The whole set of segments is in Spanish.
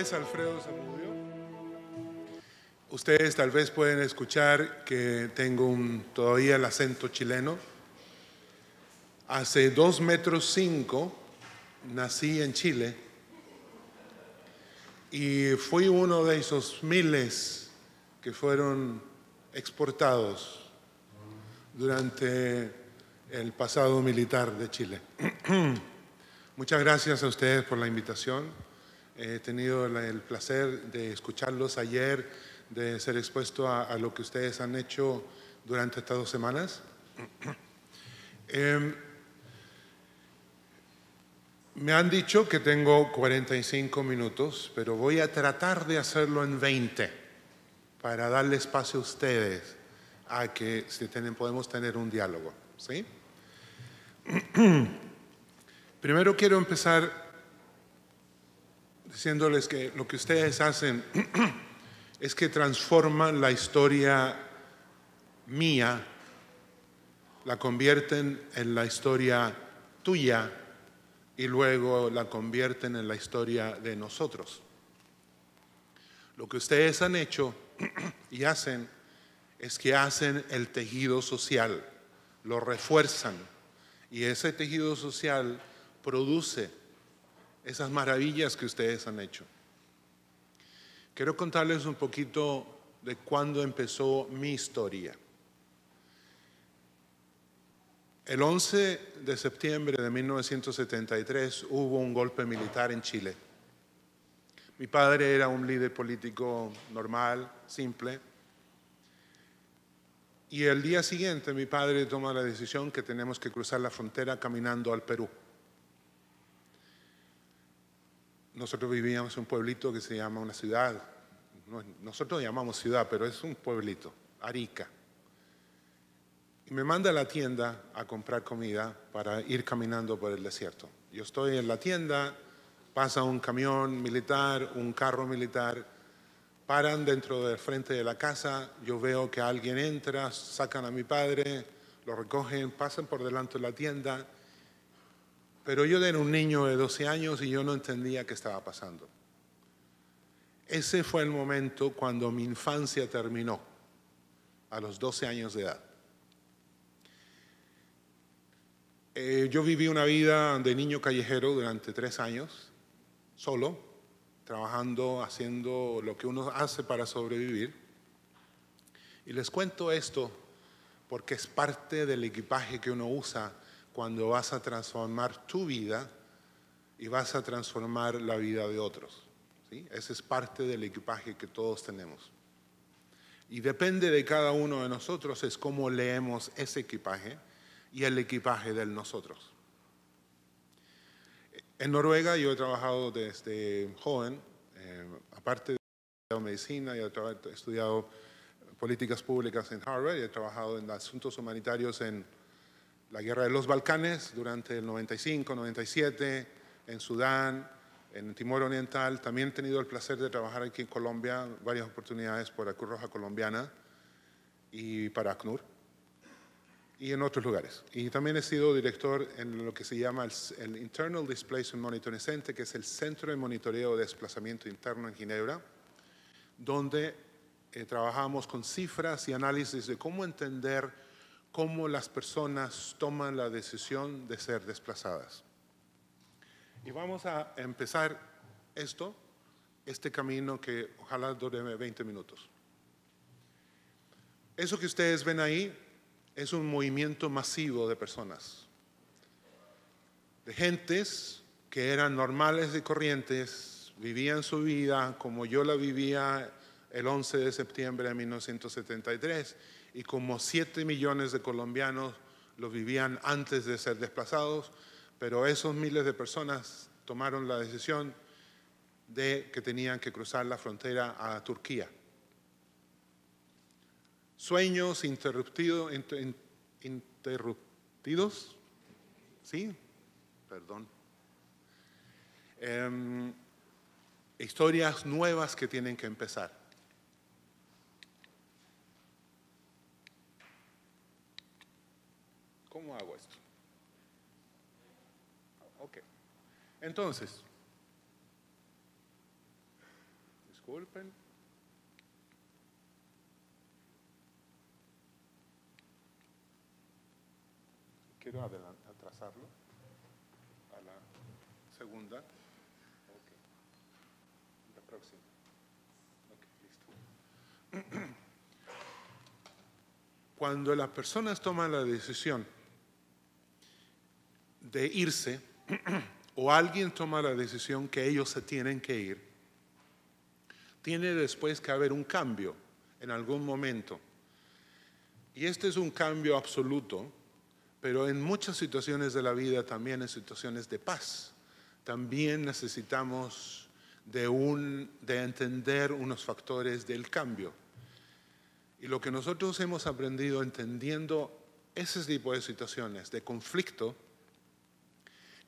Alfredo Zamudio. Ustedes tal vez pueden escuchar que tengo todavía el acento chileno. Hace dos metros cinco nací en Chile y fui uno de esos miles que fueron exportados durante el pasado militar de Chile. Muchas gracias a ustedes por la invitación. He tenido el placer de escucharlos ayer, de ser expuesto a, lo que ustedes han hecho durante estas dos semanas. Em, me han dicho que tengo 45 minutos, pero voy a tratar de hacerlo en 20 para darle espacio a ustedes a que si tienen, podemos tener un diálogo. ¿sí? Primero quiero empezar diciéndoles que lo que ustedes hacen es que transforman la historia mía, la convierten en la historia tuya y luego la convierten en la historia de nosotros. Lo que ustedes han hecho y hacen es que hacen el tejido social, lo refuerzan y ese tejido social produce esas maravillas que ustedes han hecho. Quiero contarles un poquito de cuándo empezó mi historia. El 11 de septiembre de 1973 hubo un golpe militar en Chile. Mi padre era un líder político normal, simple. Y el día siguiente mi padre toma la decisión que tenemos que cruzar la frontera caminando al Perú. nosotros vivíamos en un pueblito que se llama una ciudad, nosotros llamamos ciudad, pero es un pueblito, Arica. Y me manda a la tienda a comprar comida para ir caminando por el desierto. Yo estoy en la tienda, pasa un camión militar, un carro militar, paran dentro del frente de la casa, yo veo que alguien entra, sacan a mi padre, lo recogen, pasan por delante de la tienda pero yo era un niño de 12 años y yo no entendía qué estaba pasando. Ese fue el momento cuando mi infancia terminó, a los 12 años de edad. Eh, yo viví una vida de niño callejero durante tres años, solo, trabajando, haciendo lo que uno hace para sobrevivir. Y les cuento esto porque es parte del equipaje que uno usa cuando vas a transformar tu vida y vas a transformar la vida de otros. ¿sí? Ese es parte del equipaje que todos tenemos. Y depende de cada uno de nosotros es cómo leemos ese equipaje y el equipaje del nosotros. En Noruega yo he trabajado desde joven, eh, aparte de estudiado medicina, y he estudiado políticas públicas en Harvard, he trabajado en asuntos humanitarios en la guerra de los Balcanes durante el 95, 97, en Sudán, en Timor Oriental. También he tenido el placer de trabajar aquí en Colombia, varias oportunidades por la Cruz Roja Colombiana y para ACNUR y en otros lugares. Y también he sido director en lo que se llama el, Internal Displacement Monitoring Center, que es el Centro de Monitoreo de Desplazamiento Interno en Ginebra, donde eh, trabajamos con cifras y análisis de cómo entender cómo las personas toman la decisión de ser desplazadas. Y vamos a empezar esto, este camino que ojalá dure 20 minutos. Eso que ustedes ven ahí es un movimiento masivo de personas, de gentes que eran normales y corrientes, vivían su vida como yo la vivía el 11 de septiembre de 1973 y como siete millones de colombianos los vivían antes de ser desplazados, pero esos miles de personas tomaron la decisión de que tenían que cruzar la frontera a Turquía. Sueños interruptidos, interrumpidos, ¿sí? Perdón. Em, historias nuevas que tienen que empezar. hago esto? Ok. Entonces, disculpen. Quiero atrasarlo a la segunda. La próxima. listo. Cuando las personas toman la decisión de irse o alguien toma la decisión que ellos se tienen que ir, tiene después que haber un cambio en algún momento. Y este es un cambio absoluto, pero en muchas situaciones de la vida, también en situaciones de paz, también necesitamos de, un, de entender unos factores del cambio. Y lo que nosotros hemos aprendido entendiendo ese tipo de situaciones de conflicto,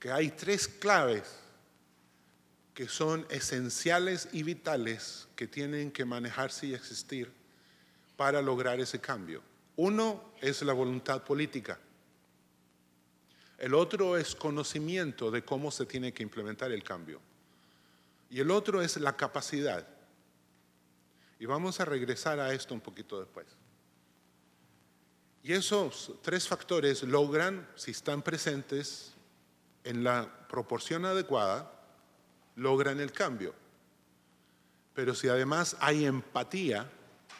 que hay tres claves que son esenciales y vitales que tienen que manejarse y existir para lograr ese cambio. Uno es la voluntad política. El otro es conocimiento de cómo se tiene que implementar el cambio. Y el otro es la capacidad. Y vamos a regresar a esto un poquito después. Y esos tres factores logran, si están presentes, en la proporción adecuada, logran el cambio. Pero si además hay empatía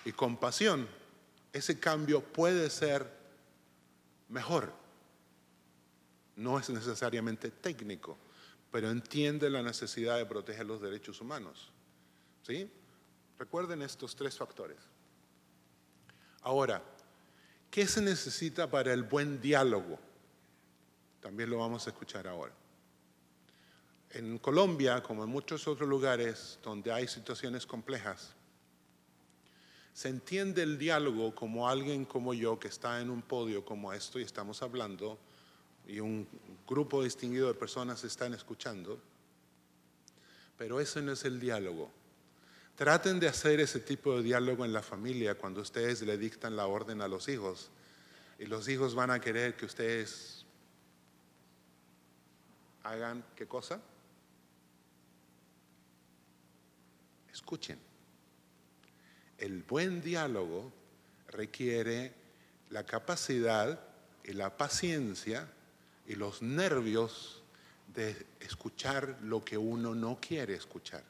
y compasión, ese cambio puede ser mejor. No es necesariamente técnico, pero entiende la necesidad de proteger los derechos humanos. ¿Sí? Recuerden estos tres factores. Ahora, ¿qué se necesita para el buen diálogo? También lo vamos a escuchar ahora. En Colombia, como en muchos otros lugares donde hay situaciones complejas, se entiende el diálogo como alguien como yo que está en un podio como esto y estamos hablando y un grupo distinguido de personas están escuchando, pero ese no es el diálogo. Traten de hacer ese tipo de diálogo en la familia cuando ustedes le dictan la orden a los hijos y los hijos van a querer que ustedes hagan qué cosa? Escuchen. El buen diálogo requiere la capacidad y la paciencia y los nervios de escuchar lo que uno no quiere escuchar.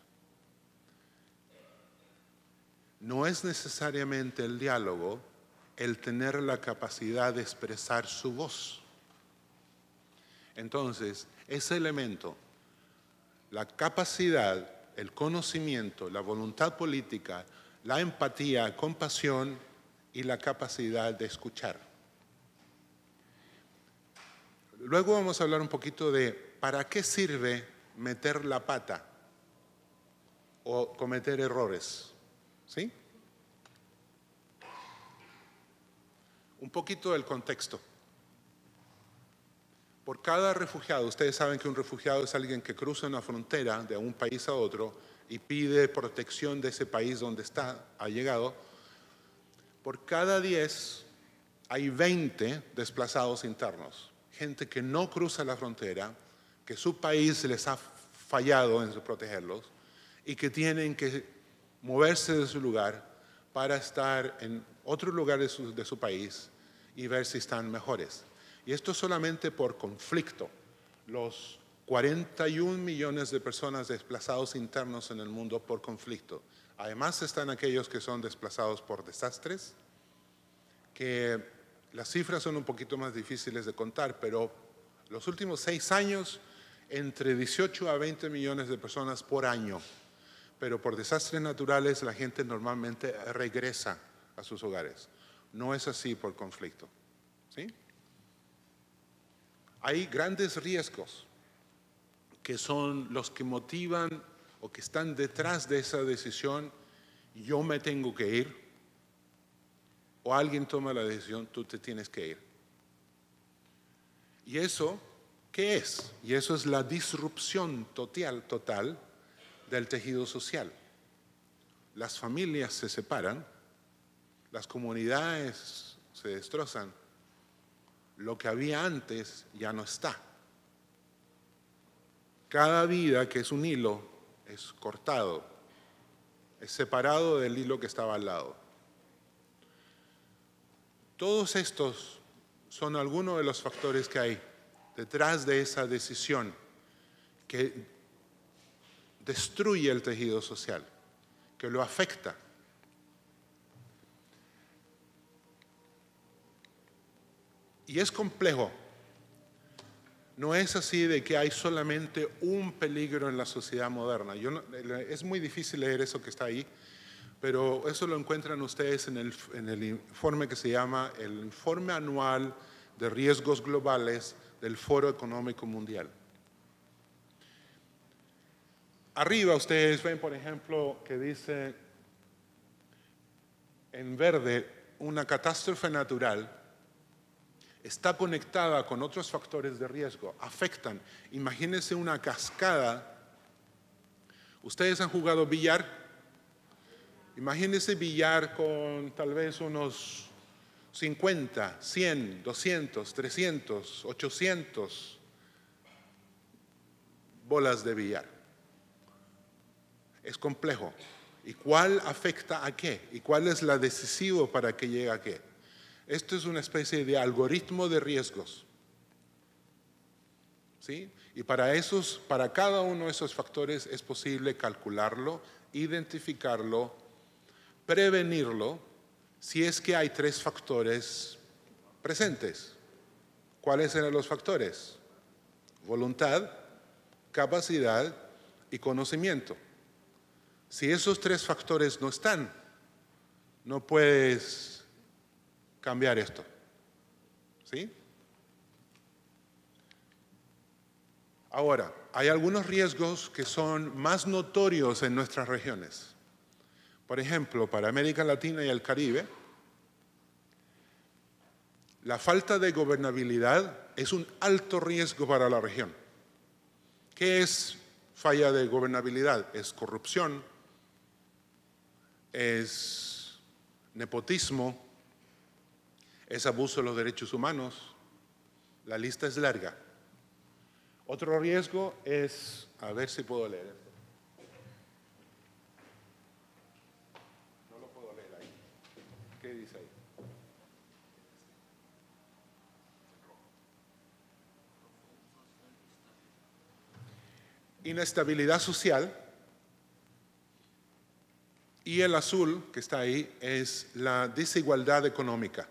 No es necesariamente el diálogo el tener la capacidad de expresar su voz. Entonces, ese elemento, la capacidad, el conocimiento, la voluntad política, la empatía, compasión y la capacidad de escuchar. Luego vamos a hablar un poquito de para qué sirve meter la pata o cometer errores. ¿Sí? Un poquito del contexto. Por cada refugiado, ustedes saben que un refugiado es alguien que cruza una frontera de un país a otro y pide protección de ese país donde está, ha llegado. Por cada 10 hay 20 desplazados internos, gente que no cruza la frontera, que su país les ha fallado en protegerlos y que tienen que moverse de su lugar para estar en otro lugar de su país y ver si están mejores. Y esto solamente por conflicto. Los 41 millones de personas desplazados internos en el mundo por conflicto. Además están aquellos que son desplazados por desastres, que las cifras son un poquito más difíciles de contar, pero los últimos seis años, entre 18 a 20 millones de personas por año. Pero por desastres naturales la gente normalmente regresa a sus hogares. No es así por conflicto. ¿Sí? hay grandes riesgos que son los que motivan o que están detrás de esa decisión, yo me tengo que ir, o alguien toma la decisión, tú te tienes que ir. ¿Y eso qué es? Y eso es la disrupción total, total del tejido social. Las familias se separan, las comunidades se destrozan, lo que había antes ya no está. Cada vida que es un hilo es cortado, es separado del hilo que estaba al lado. Todos estos son algunos de los factores que hay detrás de esa decisión que destruye el tejido social, que lo afecta, Y es complejo. No es así de que hay solamente un peligro en la sociedad moderna. es muy difícil leer eso que está ahí, pero eso lo encuentran ustedes en el, en el informe que se llama el Informe Anual de Riesgos Globales del Foro Económico Mundial. Arriba ustedes ven, por ejemplo, que dice en verde una catástrofe natural está conectada con otros factores de riesgo, afectan. Imagínense una cascada. ¿Ustedes han jugado billar? Imagínense billar con tal vez unos 50, 100, 200, 300, 800 bolas de billar. Es complejo. ¿Y cuál afecta a qué? ¿Y cuál es la decisivo para que llegue a qué? Esto es una especie de algoritmo de riesgos. ¿Sí? Y para, esos, para cada uno de esos factores es posible calcularlo, identificarlo, prevenirlo, si es que hay tres factores presentes. ¿Cuáles eran los factores? Voluntad, capacidad y conocimiento. Si esos tres factores no están, no puedes cambiar esto. ¿Sí? Ahora, hay algunos riesgos que son más notorios en nuestras regiones. Por ejemplo, para América Latina y el Caribe, la falta de gobernabilidad es un alto riesgo para la región. ¿Qué es falla de gobernabilidad? Es corrupción, es nepotismo, es abuso de los derechos humanos. La lista es larga. Otro riesgo es, a ver si puedo leer esto. No lo puedo leer ahí. ¿Qué dice ahí? Inestabilidad social. Y el azul que está ahí es la desigualdad económica.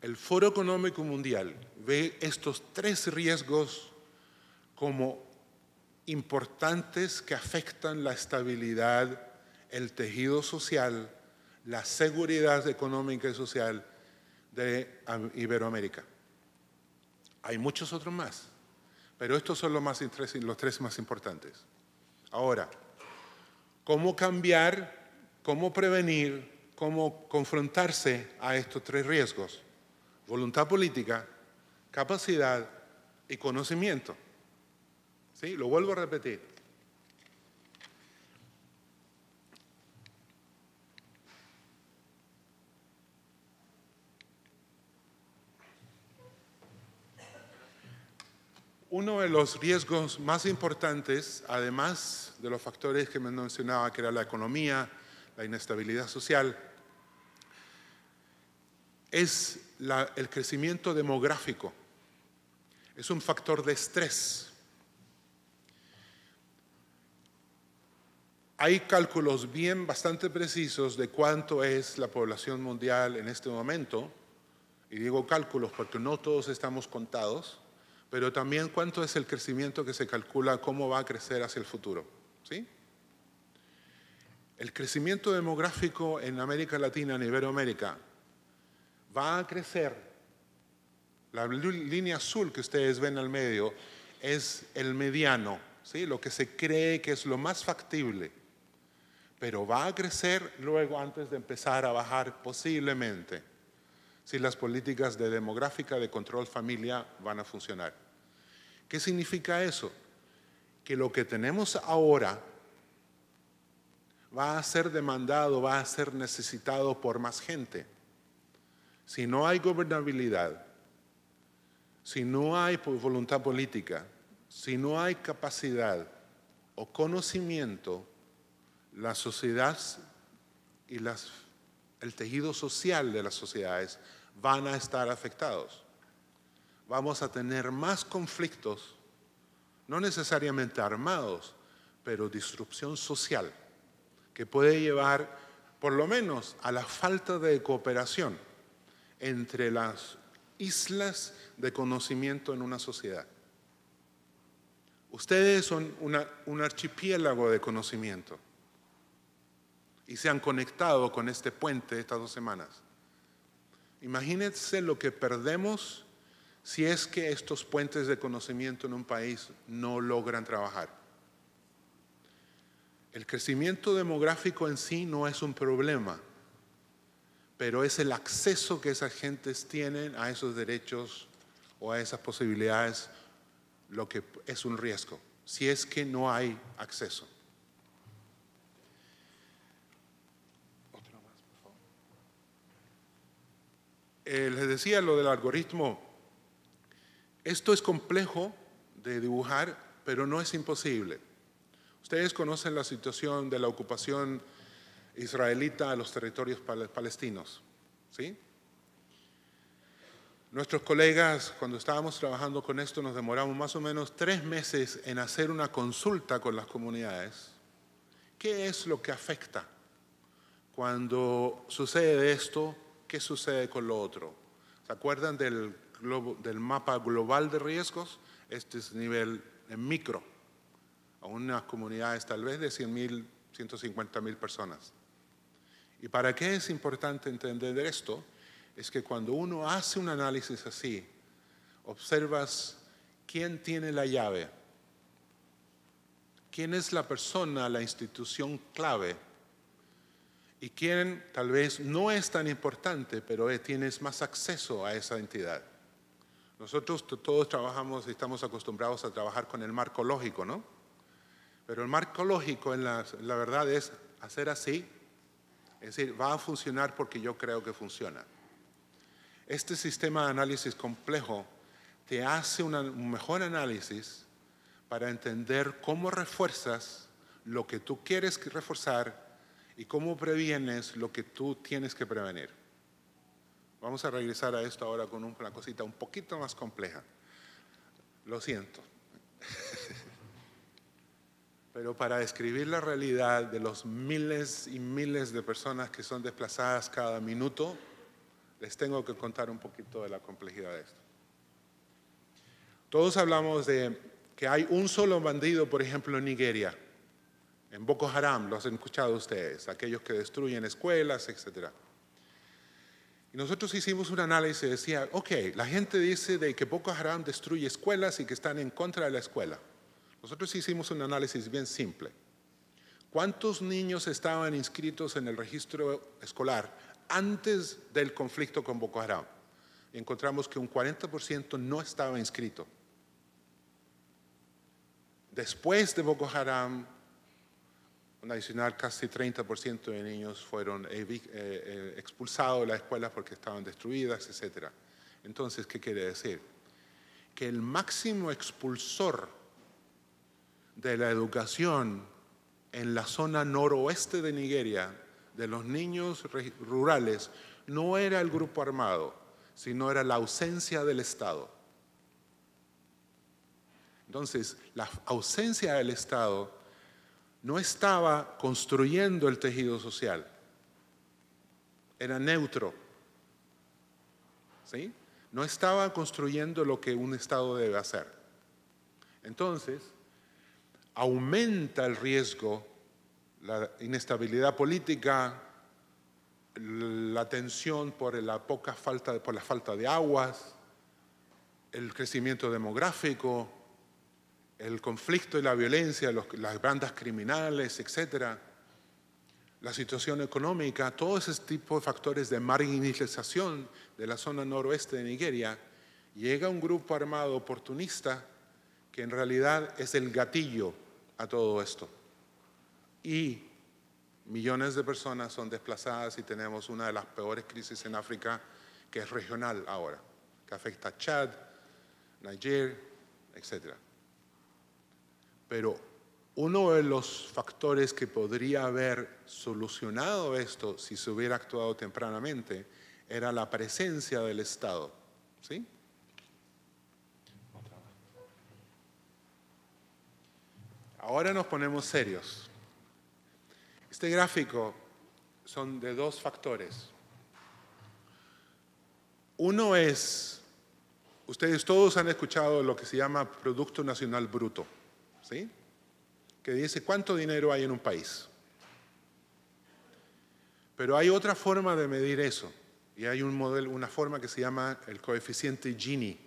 El Foro Económico Mundial ve estos tres riesgos como importantes que afectan la estabilidad, el tejido social, la seguridad económica y social de Iberoamérica. Hay muchos otros más, pero estos son los, los tres más importantes. Ahora, ¿cómo cambiar, cómo prevenir, cómo confrontarse a estos tres riesgos? voluntad política, capacidad y conocimiento. ¿Sí? Lo vuelvo a repetir. Uno de los riesgos más importantes, además de los factores que me mencionaba, que era la economía, la inestabilidad social, es el crecimiento demográfico es un factor de estrés. Hay cálculos bien bastante precisos de cuánto es la población mundial en este momento, y digo cálculos porque no todos estamos contados, pero también cuánto es el crecimiento que se calcula, cómo va a crecer hacia el futuro. ¿sí? El crecimiento demográfico en América Latina, en Iberoamérica, va a crecer. La línea azul que ustedes ven al medio es el mediano, ¿sí? lo que se cree que es lo más factible. Pero va a crecer luego antes de empezar a bajar posiblemente si las políticas de demográfica de control familia van a funcionar. ¿Qué significa eso? Que lo que tenemos ahora va a ser demandado, va a ser necesitado por más gente. Si no hay gobernabilidad, si no hay voluntad política, si no hay capacidad o conocimiento, la sociedad y el tejido social de las sociedades van a estar afectados. Vamos a tener más conflictos, no necesariamente armados, pero disrupción social, que puede llevar por lo menos a la falta de cooperación entre las islas de conocimiento en una sociedad. Ustedes son un archipiélago de conocimiento y se han conectado con este puente estas dos semanas. Imagínense lo que perdemos si es que estos puentes de conocimiento en un país no logran trabajar. El crecimiento demográfico en sí no es un problema pero es el acceso que esas gentes tienen a esos derechos o a esas posibilidades lo que es un riesgo, si es que no hay acceso. Eh, les decía lo del algoritmo, esto es complejo de dibujar, pero no es imposible. Ustedes conocen la situación de la ocupación israelita a los territorios palestinos. ¿sí? Nuestros colegas, cuando estábamos trabajando con esto, nos demoramos más o menos tres meses en hacer una consulta con las comunidades. ¿Qué es lo que afecta? Cuando sucede esto, ¿qué sucede con lo otro? ¿Se acuerdan del, del mapa global de riesgos? Este es nivel en eh, micro, a unas comunidades tal vez de 100.000, 150.000 personas. ¿Y para qué es importante entender esto? Es que cuando uno hace un análisis así, observas quién tiene la llave, quién es la persona, la institución clave y quién tal vez no es tan importante, pero eh, tienes más acceso a esa entidad. Nosotros todos trabajamos y estamos acostumbrados a trabajar con el marco lógico, ¿no? Pero el marco lógico, en la verdad, es hacer así es decir, va a funcionar porque yo creo que funciona. Este sistema de análisis complejo te hace un mejor análisis para entender cómo refuerzas lo que tú quieres reforzar y cómo previenes lo que tú tienes que prevenir. Vamos a regresar a esto ahora con una cosita un poquito más compleja. Lo siento pero para describir la realidad de los miles y miles de personas que son desplazadas cada minuto, les tengo que contar un poquito de la complejidad de esto. Todos hablamos de que hay un solo bandido, por ejemplo, en Nigeria, en Boko Haram, lo han escuchado ustedes, aquellos que destruyen escuelas, etc. Y nosotros hicimos un análisis y decía, ok, la gente dice de que Boko Haram destruye escuelas y que están en contra de la escuela. Nosotros hicimos un análisis bien simple. ¿Cuántos niños estaban inscritos en el registro escolar antes del conflicto con Boko Haram? Encontramos que un 40% no estaba inscrito. Después de Boko Haram, un adicional casi 30% de niños fueron eh, eh, eh, expulsados de las escuelas porque estaban destruidas, etc. Entonces, ¿qué quiere decir? Que el máximo expulsor de la educación en la zona noroeste de Nigeria, de los niños rurales, no era el grupo armado, sino era la ausencia del Estado. Entonces, la ausencia del Estado no estaba construyendo el tejido social, era neutro. ¿Sí? No estaba construyendo lo que un Estado debe hacer. Entonces, aumenta el riesgo, la inestabilidad política, la tensión por la poca falta, por la falta de aguas, el crecimiento demográfico, el conflicto y la violencia, las bandas criminales, etcétera, La situación económica, todos ese tipo de factores de marginalización de la zona noroeste de Nigeria, llega un grupo armado oportunista que en realidad es el gatillo a todo esto. Y millones de personas son desplazadas y tenemos una de las peores crisis en África que es regional ahora, que afecta a Chad, Niger, etc. Pero uno de los factores que podría haber solucionado esto si se hubiera actuado tempranamente era la presencia del Estado. ¿Sí? Ahora nos ponemos serios. Este gráfico son de dos factores. Uno es, ustedes todos han escuchado lo que se llama Producto Nacional Bruto, ¿sí? Que dice cuánto dinero hay en un país. Pero hay otra forma de medir eso. Y hay un modelo, una forma que se llama el coeficiente Gini,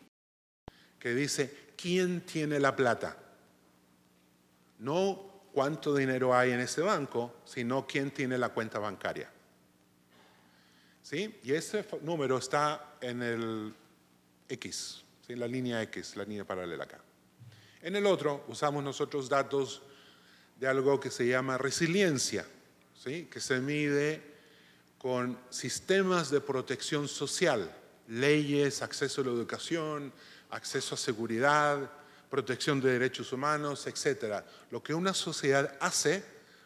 que dice quién tiene la plata. No cuánto dinero hay en ese banco, sino quién tiene la cuenta bancaria. ¿Sí? Y ese número está en el X, en la línea X, la línea paralela acá. En el otro usamos nosotros datos de algo que se llama resiliencia, ¿sí? que se mide con sistemas de protección social, leyes, acceso a la educación, acceso a seguridad, protección de derechos humanos, etcétera. Lo que una sociedad hace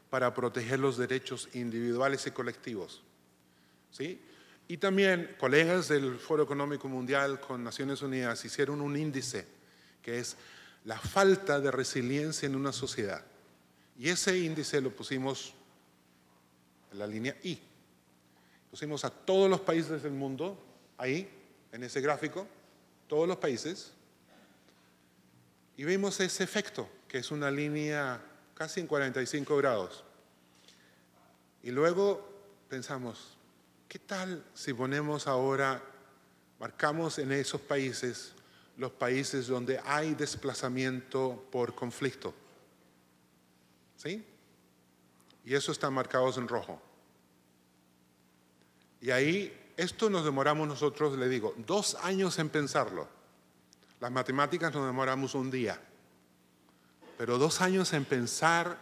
para proteger los derechos individuales y colectivos. ¿Sí? Y también colegas del Foro Económico Mundial con Naciones Unidas hicieron un índice que es la falta de resiliencia en una sociedad. Y ese índice lo pusimos en la línea I. Pusimos a todos los países del mundo ahí, en ese gráfico, todos los países, y vemos ese efecto, que es una línea casi en 45 grados. Y luego pensamos, ¿qué tal si ponemos ahora, marcamos en esos países los países donde hay desplazamiento por conflicto? ¿Sí? Y eso está marcados en rojo. Y ahí, esto nos demoramos nosotros, le digo, dos años en pensarlo. Las matemáticas nos demoramos un día, pero dos años en pensar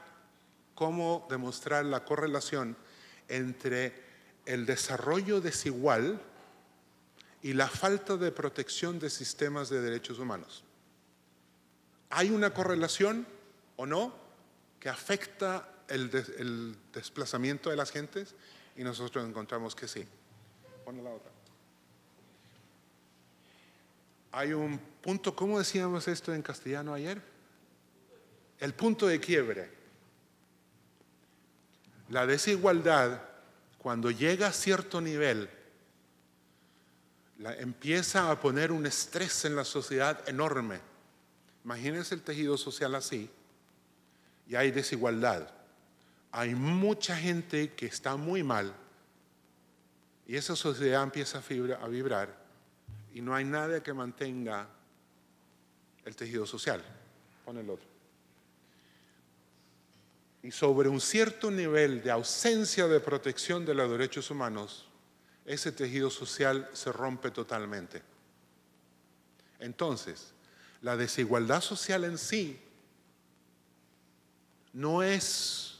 cómo demostrar la correlación entre el desarrollo desigual y la falta de protección de sistemas de derechos humanos. ¿Hay una correlación o no que afecta el, desplazamiento de las gentes? Y nosotros encontramos que sí. Pon la otra hay un punto, ¿cómo decíamos esto en castellano ayer? El punto de quiebre. La desigualdad, cuando llega a cierto nivel, empieza a poner un estrés en la sociedad enorme. Imagínense el tejido social así, y hay desigualdad. Hay mucha gente que está muy mal, y esa sociedad empieza a vibrar y no hay nadie que mantenga el tejido social. Pon el otro. Y sobre un cierto nivel de ausencia de protección de los derechos humanos, ese tejido social se rompe totalmente. Entonces, la desigualdad social en sí no es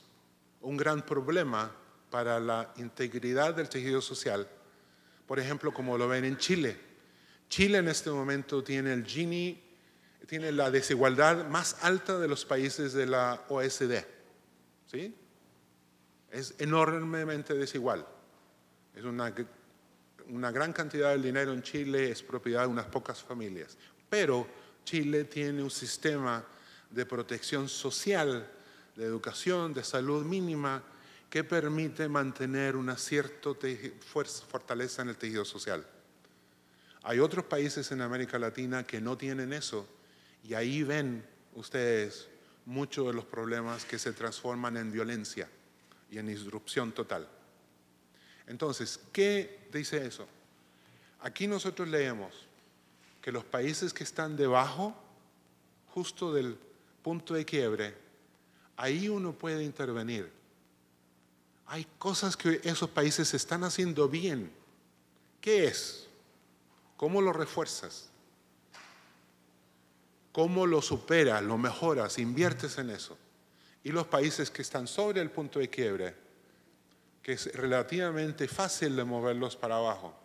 un gran problema para la integridad del tejido social, por ejemplo, como lo ven en Chile Chile en este momento tiene el Gini, tiene la desigualdad más alta de los países de la OSD. ¿Sí? Es enormemente desigual. Es una, una gran cantidad del dinero en Chile es propiedad de unas pocas familias. Pero Chile tiene un sistema de protección social, de educación, de salud mínima, que permite mantener una cierta fortaleza en el tejido social. Hay otros países en América Latina que no tienen eso y ahí ven ustedes muchos de los problemas que se transforman en violencia y en disrupción total. Entonces, ¿qué dice eso? Aquí nosotros leemos que los países que están debajo, justo del punto de quiebre, ahí uno puede intervenir. Hay cosas que esos países están haciendo bien. ¿Qué es? ¿Cómo lo refuerzas? ¿Cómo lo superas, lo mejoras, inviertes en eso? Y los países que están sobre el punto de quiebre, que es relativamente fácil de moverlos para abajo.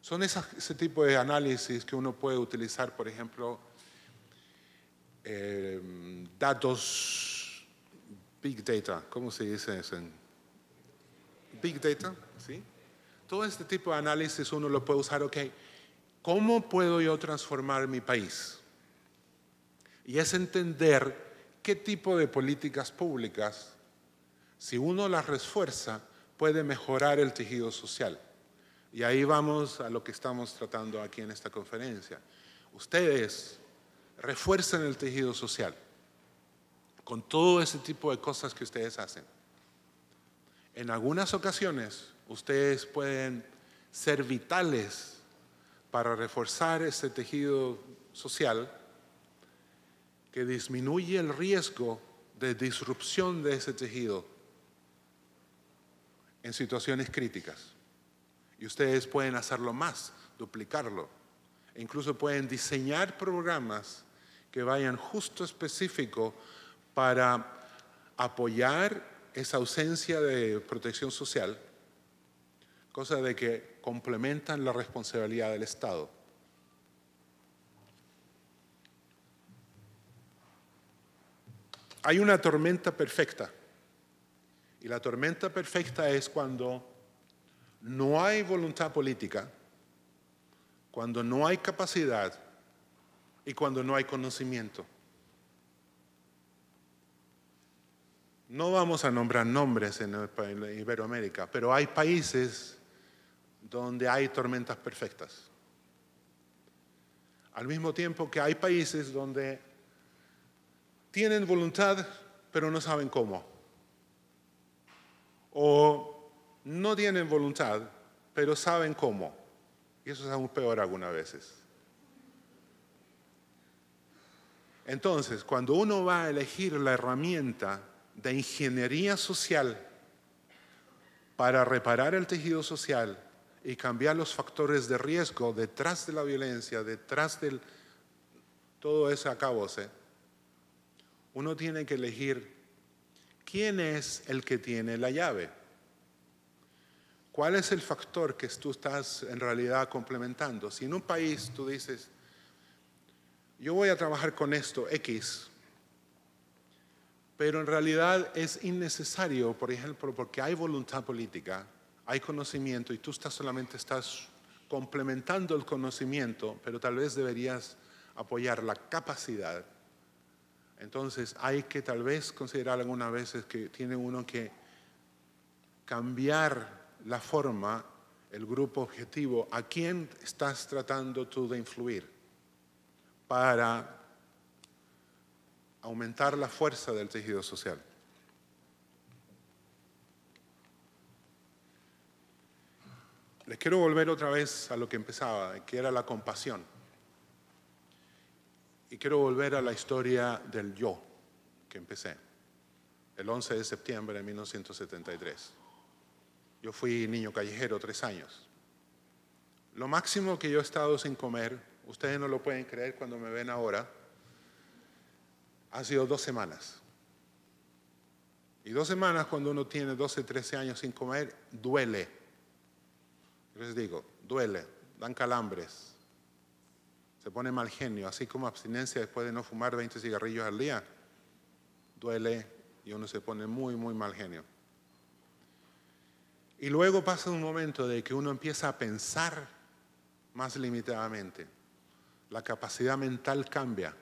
Son ese tipo de análisis que uno puede utilizar, por ejemplo, eh, datos, big data, ¿cómo se dice eso? Big data, ¿sí? todo este tipo de análisis uno lo puede usar, ok, ¿cómo puedo yo transformar mi país? Y es entender qué tipo de políticas públicas, si uno las refuerza, puede mejorar el tejido social. Y ahí vamos a lo que estamos tratando aquí en esta conferencia. Ustedes refuerzan el tejido social con todo ese tipo de cosas que ustedes hacen. En algunas ocasiones ustedes pueden ser vitales para reforzar ese tejido social que disminuye el riesgo de disrupción de ese tejido en situaciones críticas. Y ustedes pueden hacerlo más, duplicarlo. E incluso pueden diseñar programas que vayan justo específico para apoyar esa ausencia de protección social cosa de que complementan la responsabilidad del Estado. Hay una tormenta perfecta. Y la tormenta perfecta es cuando no hay voluntad política, cuando no hay capacidad y cuando no hay conocimiento. No vamos a nombrar nombres en Iberoamérica, pero hay países donde hay tormentas perfectas. Al mismo tiempo que hay países donde tienen voluntad, pero no saben cómo. O no tienen voluntad, pero saben cómo. Y eso es aún peor algunas veces. Entonces, cuando uno va a elegir la herramienta de ingeniería social para reparar el tejido social, y cambiar los factores de riesgo detrás de la violencia, detrás de todo ese acabose, uno tiene que elegir quién es el que tiene la llave. ¿Cuál es el factor que tú estás en realidad complementando? Si en un país tú dices, yo voy a trabajar con esto X, pero en realidad es innecesario, por ejemplo, porque hay voluntad política, hay conocimiento y tú solamente estás complementando el conocimiento, pero tal vez deberías apoyar la capacidad. Entonces hay que tal vez considerar algunas veces que tiene uno que cambiar la forma, el grupo objetivo, a quién estás tratando tú de influir para aumentar la fuerza del tejido social. Les quiero volver otra vez a lo que empezaba, que era la compasión. Y quiero volver a la historia del yo que empecé, el 11 de septiembre de 1973. Yo fui niño callejero tres años. Lo máximo que yo he estado sin comer, ustedes no lo pueden creer cuando me ven ahora, ha sido dos semanas. Y dos semanas cuando uno tiene 12, 13 años sin comer, duele les digo, duele, dan calambres, se pone mal genio, así como abstinencia después de no fumar 20 cigarrillos al día, duele y uno se pone muy, muy mal genio. Y luego pasa un momento de que uno empieza a pensar más limitadamente. La capacidad mental cambia.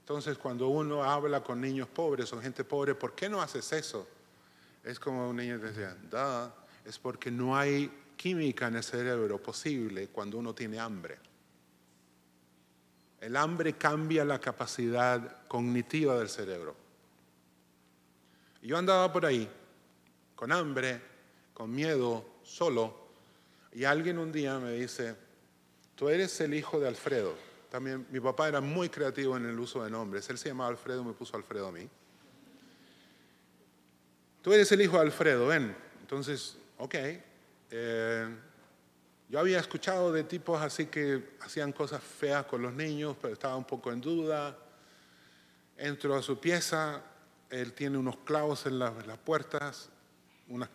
Entonces cuando uno habla con niños pobres o gente pobre, ¿por qué no haces eso? Es como un niño decía, da, es porque no hay química en el cerebro posible cuando uno tiene hambre. El hambre cambia la capacidad cognitiva del cerebro. Yo andaba por ahí con hambre, con miedo, solo, y alguien un día me dice, tú eres el hijo de Alfredo. También mi papá era muy creativo en el uso de nombres. Él se llamaba Alfredo, me puso Alfredo a mí. Tú eres el hijo de Alfredo, ven. Entonces, ok, eh, yo había escuchado de tipos así que hacían cosas feas con los niños, pero estaba un poco en duda. Entro a su pieza, él tiene unos clavos en, las puertas, unas,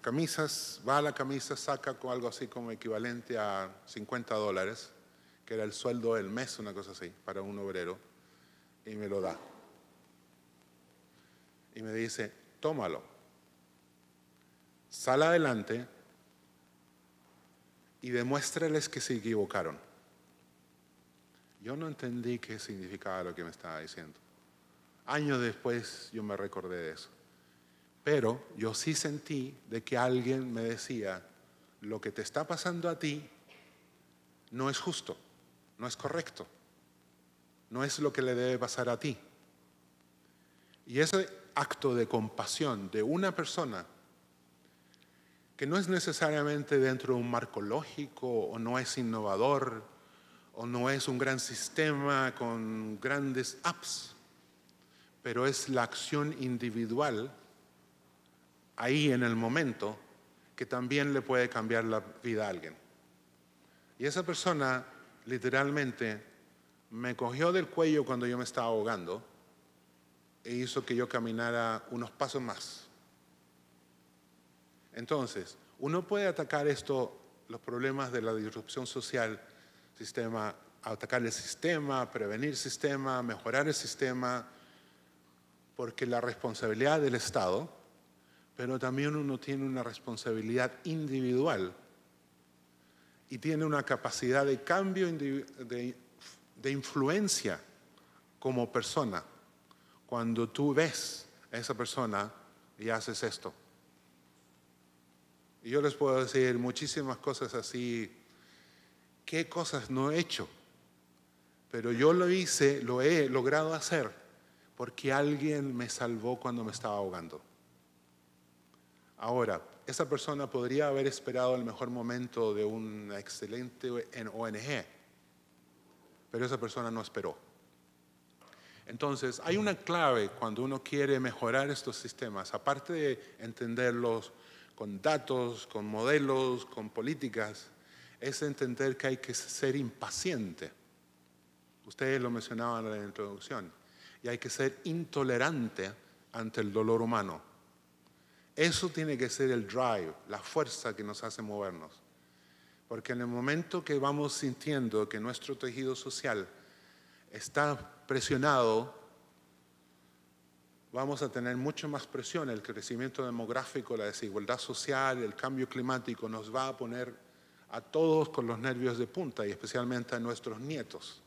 camisas, va a la camisa, saca algo así como equivalente a 50 dólares, que era el sueldo del mes, una cosa así, para un obrero, y me lo da. Y me dice, tómalo, sal adelante y demuéstrales que se equivocaron. Yo no entendí qué significaba lo que me estaba diciendo. Años después yo me recordé de eso. Pero yo sí sentí de que alguien me decía, lo que te está pasando a ti no es justo, no es correcto, no es lo que le debe pasar a ti. Y ese acto de compasión de una persona que no es necesariamente dentro de un marco lógico o no es innovador o no es un gran sistema con grandes apps, pero es la acción individual ahí en el momento que también le puede cambiar la vida a alguien. Y esa persona literalmente me cogió del cuello cuando yo me estaba ahogando e hizo que yo caminara unos pasos más entonces, uno puede atacar esto, los problemas de la disrupción social, sistema, atacar el sistema, prevenir el sistema, mejorar el sistema, porque la responsabilidad del Estado, pero también uno tiene una responsabilidad individual y tiene una capacidad de cambio de, de influencia como persona. Cuando tú ves a esa persona y haces esto. Y yo les puedo decir muchísimas cosas así, qué cosas no he hecho, pero yo lo hice, lo he logrado hacer, porque alguien me salvó cuando me estaba ahogando. Ahora, esa persona podría haber esperado el mejor momento de un excelente ONG, pero esa persona no esperó. Entonces, hay una clave cuando uno quiere mejorar estos sistemas, aparte de entenderlos con datos, con modelos, con políticas, es entender que hay que ser impaciente. Ustedes lo mencionaban en la introducción. Y hay que ser intolerante ante el dolor humano. Eso tiene que ser el drive, la fuerza que nos hace movernos. Porque en el momento que vamos sintiendo que nuestro tejido social está presionado vamos a tener mucho más presión. El crecimiento demográfico, la desigualdad social, el cambio climático nos va a poner a todos con los nervios de punta y especialmente a nuestros nietos.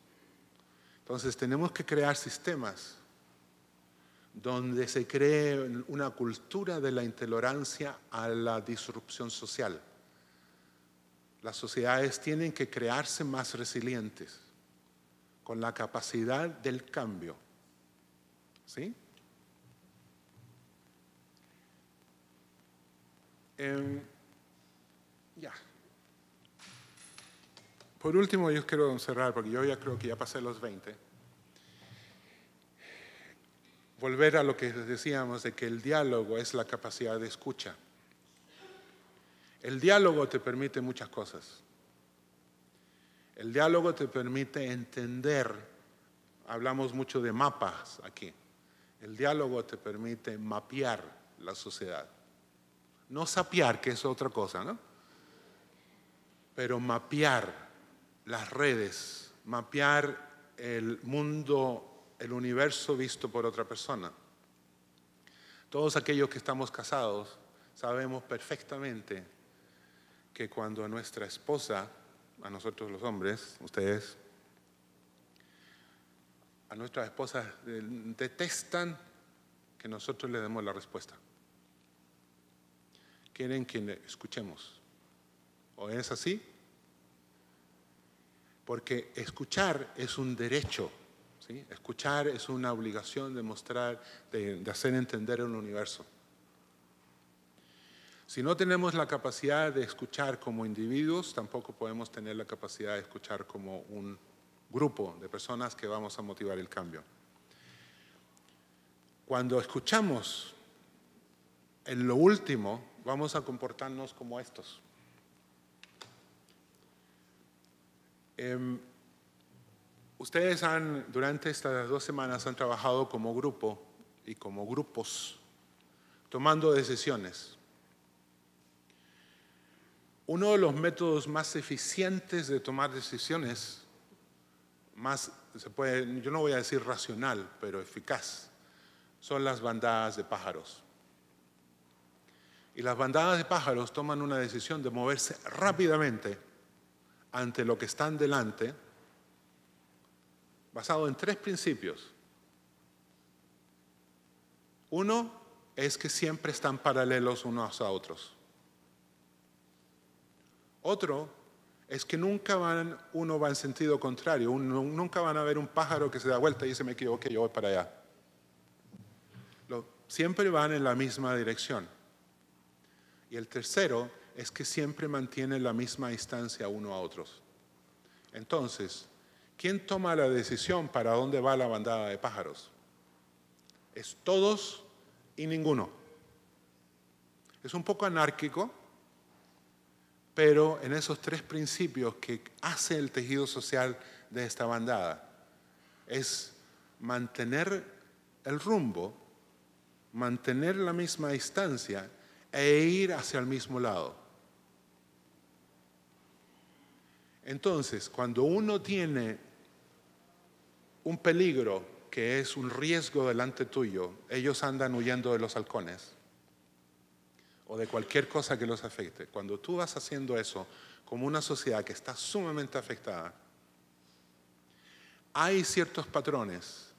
Entonces tenemos que crear sistemas donde se cree una cultura de la intolerancia a la disrupción social. Las sociedades tienen que crearse más resilientes, con la capacidad del cambio. ¿Sí? Em, ya. Por último, yo quiero cerrar, porque yo ya creo que ya pasé los 20. Volver a lo que decíamos de que el diálogo es la capacidad de escucha. El diálogo te permite muchas cosas. El diálogo te permite entender, hablamos mucho de mapas aquí, el diálogo te permite mapear la sociedad. No sapear, que es otra cosa, ¿no? Pero mapear las redes, mapear el mundo, el universo visto por otra persona. Todos aquellos que estamos casados sabemos perfectamente que cuando a nuestra esposa, a nosotros los hombres, ustedes, a nuestras esposas eh, detestan que nosotros le demos la respuesta quieren que escuchemos. ¿O es así? Porque escuchar es un derecho. Escuchar es una obligación de mostrar, de, de hacer entender el universo. Si no tenemos la capacidad de escuchar como individuos, tampoco podemos tener la capacidad de escuchar como un grupo de personas que vamos a motivar el cambio. Cuando escuchamos en lo último, vamos a comportarnos como estos. Em, ustedes han, durante estas dos semanas, han trabajado como grupo y como grupos, tomando decisiones. Uno de los métodos más eficientes de tomar decisiones, más, se puede, yo no voy a decir racional, pero eficaz, son las bandadas de pájaros. Y las bandadas de pájaros toman una decisión de moverse rápidamente ante lo que están delante, basado en tres principios. Uno es que siempre están paralelos unos a otros. Otro es que nunca van, uno va en sentido contrario, nunca van a ver un pájaro que se da vuelta y dice me equivoqué, yo voy para allá. siempre van en la misma dirección. Y el tercero es que siempre mantiene la misma distancia uno a otros. Entonces, ¿quién toma la decisión para dónde va la bandada de pájaros? Es todos y ninguno. Es un poco anárquico, pero en esos tres principios que hace el tejido social de esta bandada es mantener el rumbo, mantener la misma distancia e ir hacia el mismo lado. Entonces, cuando uno tiene un peligro que es un riesgo delante tuyo, ellos andan huyendo de los halcones o de cualquier cosa que los afecte. Cuando tú vas haciendo eso como una sociedad que está sumamente afectada, hay ciertos patrones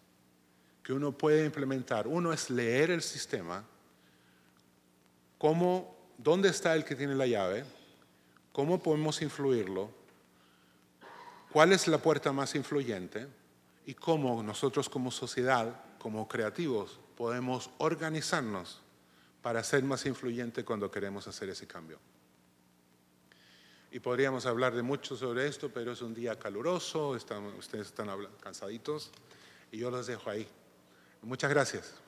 que uno puede implementar. Uno es leer el sistema dónde está el que tiene la llave, cómo podemos influirlo, cuál es la puerta más influyente y cómo nosotros como sociedad, como creativos, podemos organizarnos para ser más influyente cuando queremos hacer ese cambio. Y podríamos hablar de mucho sobre esto, pero es un día caluroso, ustedes están cansaditos y yo los dejo ahí. Muchas gracias.